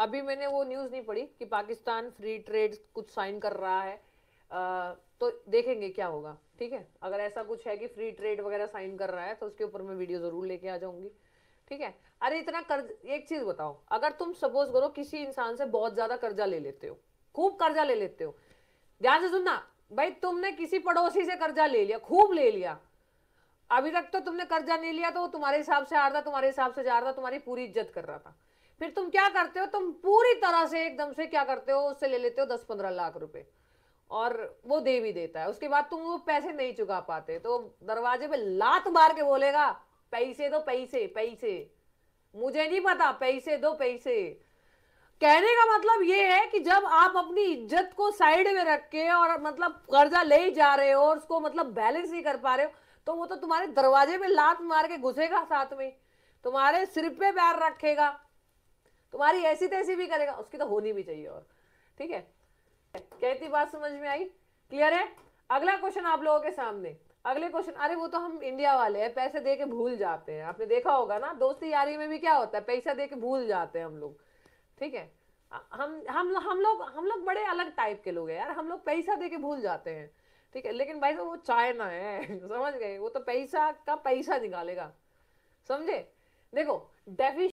अभी मैंने वो न्यूज़ नहीं पढ़ी कि पाकिस्तान फ्री ट्रेड कुछ साइन कर रहा है आ, तो देखेंगे क्या होगा ठीक है अगर ऐसा कुछ है कि फ्री ट्रेड वगैरह साइन कर रहा है तो उसके ऊपर मैं वीडियो ज़रूर लेके आ जाऊंगी ठीक है अरे इतना कर्ज एक चीज़ बताओ अगर तुम सपोज करो किसी इंसान से बहुत ज़्यादा कर्जा ले लेते हो खूब कर्जा ले लेते हो ध्यान से सुनना भाई तुमने किसी पड़ोसी से कर्जा ले लिया खूब ले लिया अभी तक तो तुमने कर्जा नहीं लिया तो वो तुम्हारे हिसाब से आ रहा था तुम्हारे हिसाब से जा रहा था तुम्हारी पूरी इज्जत कर रहा था फिर तुम क्या करते हो तुम पूरी तरह से एकदम से क्या करते हो उससे ले लेते हो दस पंद्रह लाख रुपए और वो दे भी देता है उसके बाद तुम वो पैसे नहीं चुका पाते तो दरवाजे पे लात मार के बोलेगा पैसे दो पैसे पैसे मुझे नहीं पता पैसे दो पैसे कहने का मतलब ये है कि जब आप अपनी इज्जत को साइड में रख के और मतलब कर्जा ले ही जा रहे हो और उसको मतलब बैलेंस नहीं कर पा रहे हो तो वो तो तुम्हारे दरवाजे पे लात मार के घुसेगा साथ में तुम्हारे सिर पे पैर रखेगा तुम्हारी ऐसी तैसी भी करेगा उसकी तो होनी भी चाहिए और ठीक है क्या इतनी बात समझ में आई क्लियर है अगला क्वेश्चन आप लोगों के सामने अगले क्वेश्चन अरे वो तो हम इंडिया वाले हैं पैसे दे के भूल जाते हैं आपने देखा होगा ना दोस्ती यारी में भी क्या होता है पैसा दे के भूल जाते हैं हम लोग ठीक है हम हम हम लोग हम लोग बड़े अलग टाइप के लोग हैं यार हम लोग पैसा दे के भूल जाते हैं ठीक है लेकिन भाई साहब वो चाइना है समझ गए वो तो पैसा का पैसा निकालेगा समझे देखो डेफिश